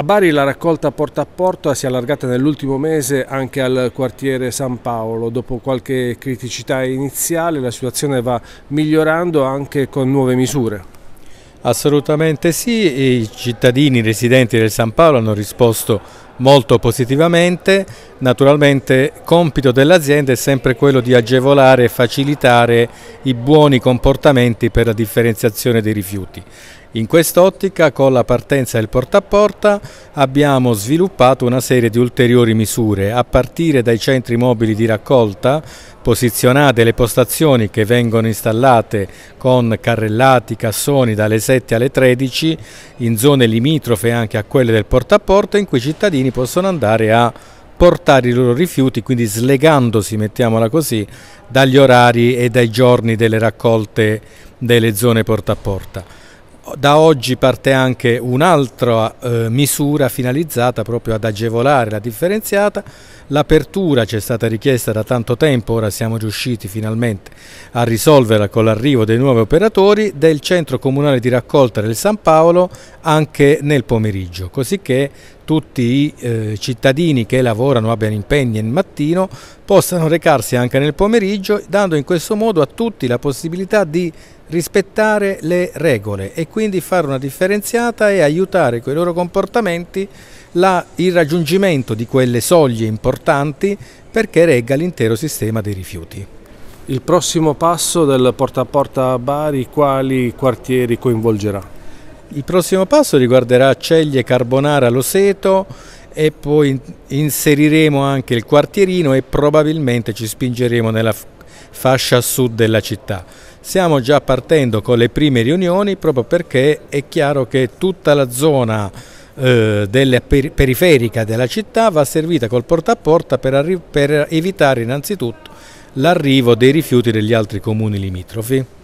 A Bari la raccolta porta a porta si è allargata nell'ultimo mese anche al quartiere San Paolo. Dopo qualche criticità iniziale la situazione va migliorando anche con nuove misure. Assolutamente sì, i cittadini residenti del San Paolo hanno risposto molto positivamente. Naturalmente compito dell'azienda è sempre quello di agevolare e facilitare i buoni comportamenti per la differenziazione dei rifiuti. In quest'ottica, con la partenza del porta a porta, abbiamo sviluppato una serie di ulteriori misure, a partire dai centri mobili di raccolta, posizionate le postazioni che vengono installate con carrellati, cassoni dalle 7 alle 13, in zone limitrofe anche a quelle del porta a porta, in cui i cittadini cittadini possono andare a portare i loro rifiuti, quindi slegandosi, mettiamola così, dagli orari e dai giorni delle raccolte delle zone porta a porta. Da oggi parte anche un'altra eh, misura finalizzata proprio ad agevolare la differenziata. L'apertura ci è stata richiesta da tanto tempo, ora siamo riusciti finalmente a risolverla con l'arrivo dei nuovi operatori del centro comunale di raccolta del San Paolo anche nel pomeriggio, così che tutti i eh, cittadini che lavorano abbiano impegni nel mattino possano recarsi anche nel pomeriggio dando in questo modo a tutti la possibilità di rispettare le regole e quindi fare una differenziata e aiutare con i loro comportamenti la, il raggiungimento di quelle soglie importanti perché regga l'intero sistema dei rifiuti. Il prossimo passo del porta a porta a Bari quali quartieri coinvolgerà? Il prossimo passo riguarderà ceglie carbonara Loseto e poi inseriremo anche il quartierino e probabilmente ci spingeremo nella fascia sud della città. Stiamo già partendo con le prime riunioni proprio perché è chiaro che tutta la zona eh, della periferica della città va servita col porta a porta per, per evitare innanzitutto l'arrivo dei rifiuti degli altri comuni limitrofi.